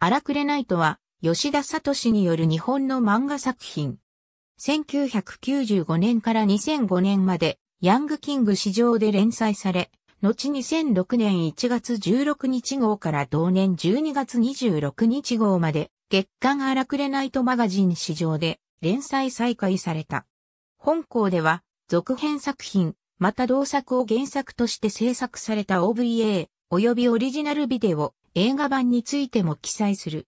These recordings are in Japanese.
荒くれナイトは、吉田聡による日本の漫画作品。1995年から2005年まで、ヤングキング市場で連載され、後2006年1月16日号から同年12月26日号まで、月刊荒くれナイトマガジン市場で連載再開された。本校では、続編作品、また同作を原作として制作された OVA、及びオリジナルビデオ、映画版についても記載する。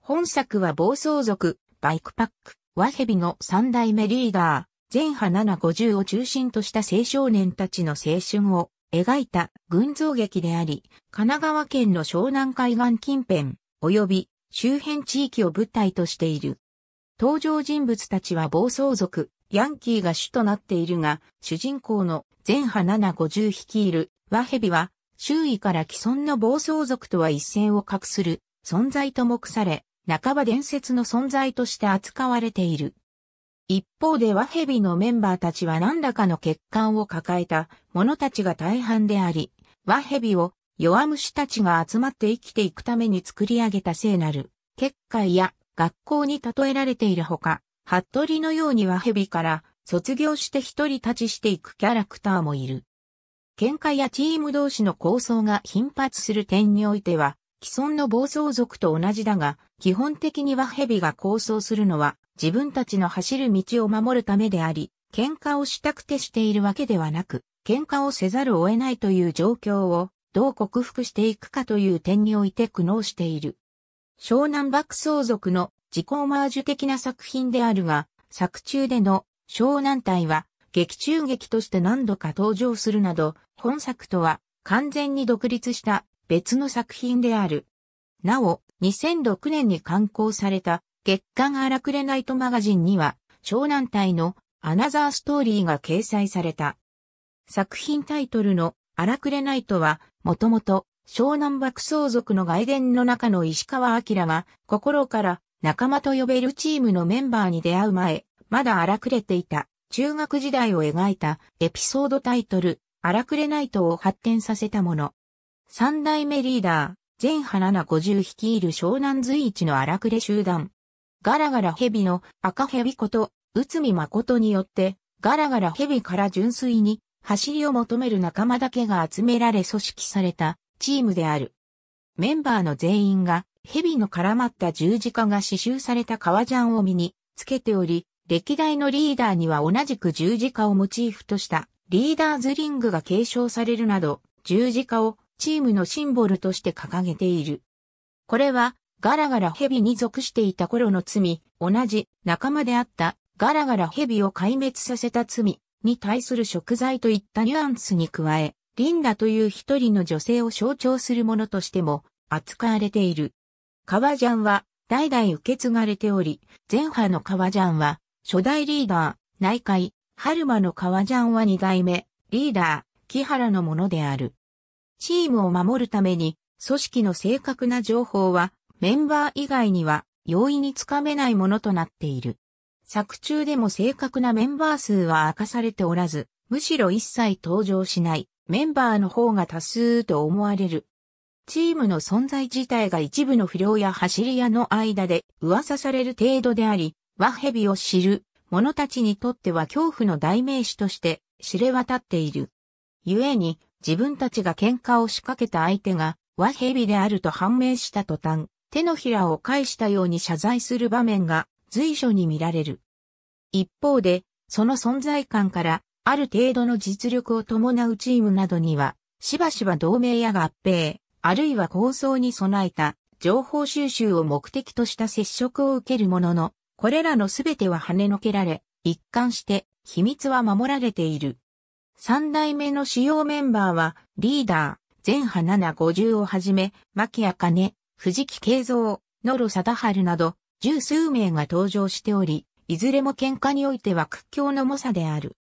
本作は暴走族、バイクパック、ワヘビの三代目リーダー、全派750を中心とした青少年たちの青春を描いた群像劇であり、神奈川県の湘南海岸近辺、及び周辺地域を舞台としている。登場人物たちは暴走族、ヤンキーが主となっているが、主人公の全派750率いるワヘビは周囲から既存の暴走族とは一線を画する存在と目され、半ば伝説の存在として扱われている。一方で和蛇のメンバーたちは何らかの欠陥を抱えた者たちが大半であり、和蛇を弱虫たちが集まって生きていくために作り上げた聖なる、結界や学校に例えられているほか、服部のように和蛇から卒業して一人立ちしていくキャラクターもいる。喧嘩やチーム同士の抗争が頻発する点においては、既存の暴走族と同じだが、基本的には蛇が抗争するのは、自分たちの走る道を守るためであり、喧嘩をしたくてしているわけではなく、喧嘩をせざるを得ないという状況を、どう克服していくかという点において苦悩している。湘南爆走族の自己オマージュ的な作品であるが、作中での湘南隊は劇中劇として何度か登場するなど、本作とは完全に独立した別の作品である。なお、2006年に刊行された月刊荒くれナイトマガジンには、湘南隊のアナザーストーリーが掲載された。作品タイトルの荒くれナイトは、もともと湘南爆走族の外伝の中の石川明が心から仲間と呼べるチームのメンバーに出会う前、まだ荒くれていた中学時代を描いたエピソードタイトル、荒くれナイトを発展させたもの。三代目リーダー、全花七50率いる湘南随一の荒くれ集団。ガラガラ蛇の赤蛇こと、内海誠によって、ガラガラ蛇から純粋に、走りを求める仲間だけが集められ組織されたチームである。メンバーの全員が蛇の絡まった十字架が刺繍された革ジャンを身につけており、歴代のリーダーには同じく十字架をモチーフとしたリーダーズリングが継承されるなど、十字架をチームのシンボルとして掲げている。これは、ガラガラ蛇に属していた頃の罪、同じ仲間であったガラガラ蛇を壊滅させた罪に対する食材といったニュアンスに加え、リンダという一人の女性を象徴するものとしても扱われている。革ジャンは代々受け継がれており、前派の革ジャンは初代リーダー、内海、春馬の革ジャンは二代目、リーダー、木原のものである。チームを守るために、組織の正確な情報は、メンバー以外には容易につかめないものとなっている。作中でも正確なメンバー数は明かされておらず、むしろ一切登場しないメンバーの方が多数と思われる。チームの存在自体が一部の不良や走り屋の間で噂される程度であり、和蛇を知る者たちにとっては恐怖の代名詞として知れ渡っている。故に自分たちが喧嘩を仕掛けた相手が和蛇であると判明した途端、手のひらを返したように謝罪する場面が随所に見られる。一方で、その存在感からある程度の実力を伴うチームなどには、しばしば同盟や合併、あるいは構想に備えた情報収集を目的とした接触を受けるものの、これらのすべては跳ねのけられ、一貫して秘密は守られている。三代目の主要メンバーは、リーダー、前派750をはじめ、牧谷、金、藤木慶三、野呂貞治など、十数名が登場しており、いずれも喧嘩においては屈強の猛者である。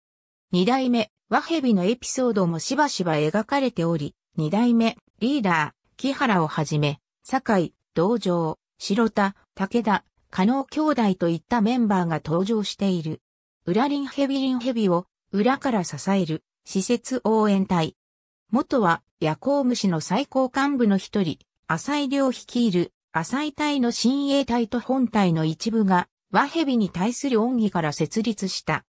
二代目、和蛇のエピソードもしばしば描かれており、二代目、リーダー、木原をはじめ、坂井、道場、白田、武田、加納兄弟といったメンバーが登場している。ウラリンヘビリンヘビを裏から支える施設応援隊。元は夜行虫の最高幹部の一人、浅井良率いる浅井隊の親衛隊と本隊の一部が和ヘビに対する恩義から設立した。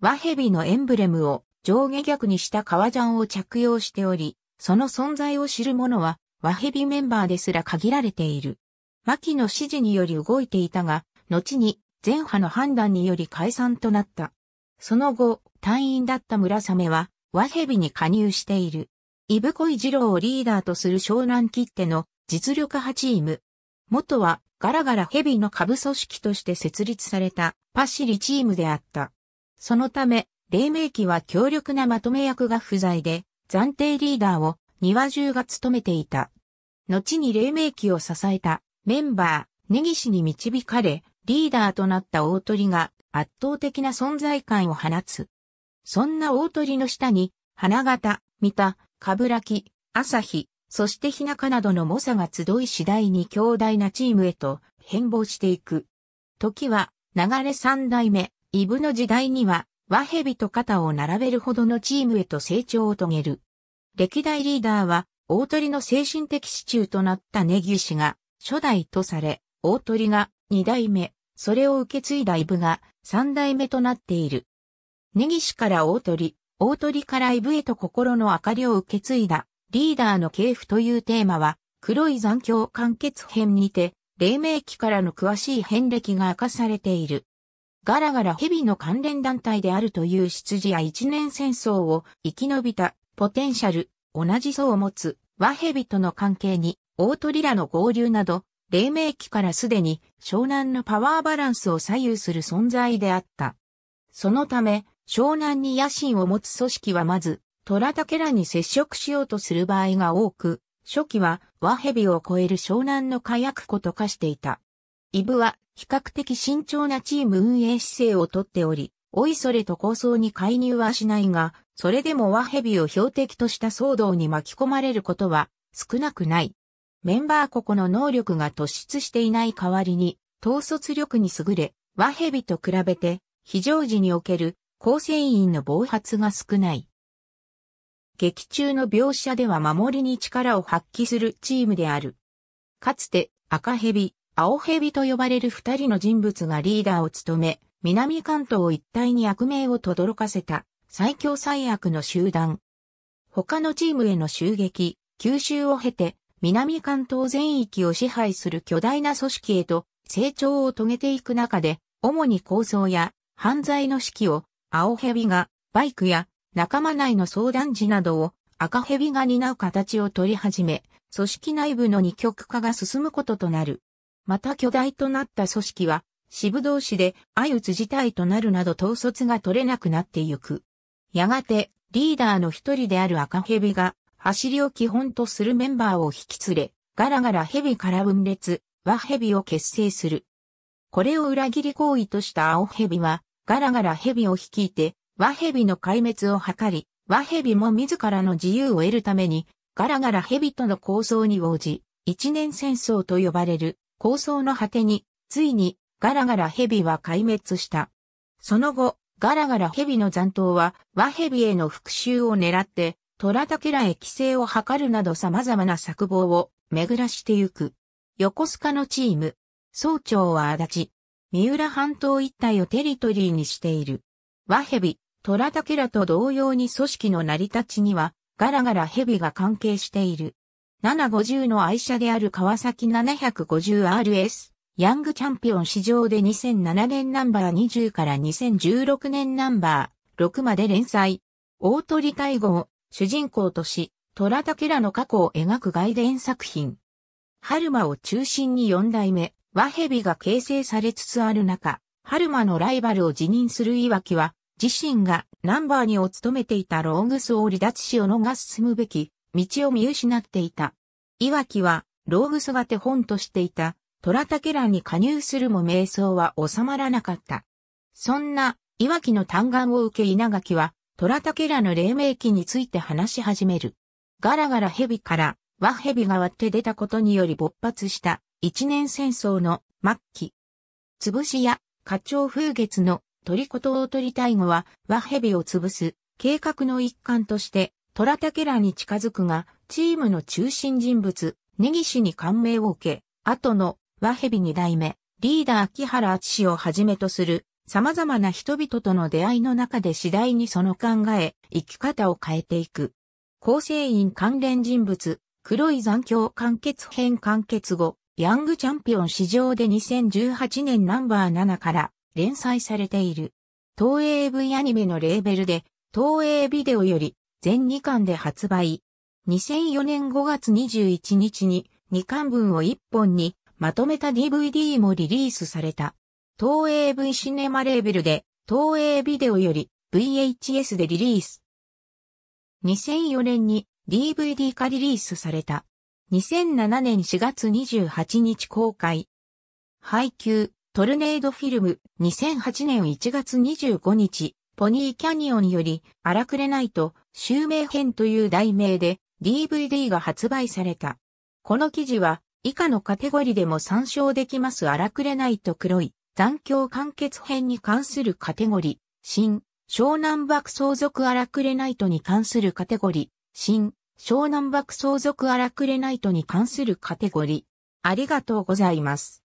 和ヘビのエンブレムを上下逆にした革ジャンを着用しており、その存在を知る者は和ヘビメンバーですら限られている。牧の指示により動いていたが、後に前派の判断により解散となった。その後、隊員だった村雨は、和蛇に加入している。イブコイ二郎をリーダーとする湘南切手の実力派チーム。元はガラガラ蛇の下部組織として設立されたパシリチームであった。そのため、黎明期は強力なまとめ役が不在で、暫定リーダーを庭中が務めていた。後に黎明期を支えたメンバー、根岸に導かれ、リーダーとなった大鳥が圧倒的な存在感を放つ。そんな大鳥の下に、花形、三田、かぶらき、朝日、そして日中などの猛者が集い次第に強大なチームへと変貌していく。時は、流れ三代目、イブの時代には、和蛇と肩を並べるほどのチームへと成長を遂げる。歴代リーダーは、大鳥の精神的支柱となった根岸が、初代とされ、大鳥が二代目、それを受け継いだイブが三代目となっている。根岸から大鳥、大鳥からイブへと心の明かりを受け継いだ、リーダーの系譜というテーマは、黒い残響完結編にて、黎明期からの詳しい遍歴が明かされている。ガラガラ蛇の関連団体であるという出自や一年戦争を生き延びたポテンシャル、同じ層を持つ和蛇との関係に大鳥らの合流など、黎明期からすでに湘南のパワーバランスを左右する存在であった。そのため、湘南に野心を持つ組織はまず、虎竹らに接触しようとする場合が多く、初期は和蛇を超える湘南の火薬庫と化していた。イブは比較的慎重なチーム運営姿勢をとっており、おいそれと構想に介入はしないが、それでも和蛇を標的とした騒動に巻き込まれることは少なくない。メンバー々の能力が突出していない代わりに、統率力に優れ、和蛇と比べて、非常時における構成員の暴発が少ない。劇中の描写では守りに力を発揮するチームである。かつて赤蛇、青蛇と呼ばれる二人の人物がリーダーを務め、南関東一帯に悪名を轟かせた最強最悪の集団。他のチームへの襲撃、吸収を経て南関東全域を支配する巨大な組織へと成長を遂げていく中で、主に構想や犯罪の指揮を青蛇がバイクや仲間内の相談時などを赤蛇が担う形を取り始め、組織内部の二極化が進むこととなる。また巨大となった組織は、支部同士で相打つ事態となるなど統率が取れなくなってゆく。やがて、リーダーの一人である赤蛇が、走りを基本とするメンバーを引き連れ、ガラガラヘビから分裂、和ビを結成する。これを裏切り行為とした青ヘビは、ガラガラヘビを率いて、和ビの壊滅を図り、和ビも自らの自由を得るために、ガラガラヘビとの構想に応じ、一年戦争と呼ばれる構想の果てに、ついにガラガラヘビは壊滅した。その後、ガラガラヘビの残党は和ビへの復讐を狙って、虎竹らへ規制を図るなど様々な策謀を巡らしてゆく。横須賀のチーム、総長は足立、三浦半島一帯をテリトリーにしている。和蛇、虎竹らと同様に組織の成り立ちには、ガラガラ蛇が関係している。750の愛車である川崎 750RS、ヤングチャンピオン市場で2007年ナンバー20から2016年ナンバー6まで連載。大鳥大号、主人公とし、虎竹らの過去を描く外伝作品。春馬を中心に四代目、和蛇が形成されつつある中、春馬のライバルを辞任する岩木は、自身がナンバー2を務めていたローグスを離脱し逃が進むべき道を見失っていた。岩木はローグスが手本としていた虎竹らに加入するも瞑想は収まらなかった。そんな岩木の嘆願を受け稲垣は虎竹らの黎明期について話し始める。ガラガラ蛇から和蛇が割って出たことにより勃発した一年戦争の末期。潰しや花鳥風月の鳥こと大鳥大後は和蛇を潰す計画の一環として虎竹らに近づくがチームの中心人物根岸に感銘を受け後の和蛇二代目リーダー木原敦をはじめとする様々な人々との出会いの中で次第にその考え、生き方を変えていく。構成員関連人物、黒い残響完結編完結後、ヤングチャンピオン史上で2018年ナンバー7から連載されている。東映 V アニメのレーベルで、東映ビデオより全2巻で発売。2004年5月21日に2巻分を1本にまとめた DVD もリリースされた。東映 V シネマレーベルで、東映ビデオより VHS でリリース。2004年に DVD 化リリースされた。2007年4月28日公開。配給、トルネードフィルム、2008年1月25日、ポニーキャニオンより、荒くれないと、襲名編という題名で、DVD が発売された。この記事は、以下のカテゴリでも参照できます荒くれないと黒い。残響完結編に関するカテゴリー、新、湘南幕相続荒くれナイトに関するカテゴリー、新、湘南幕相続荒くれナイトに関するカテゴリー。ありがとうございます。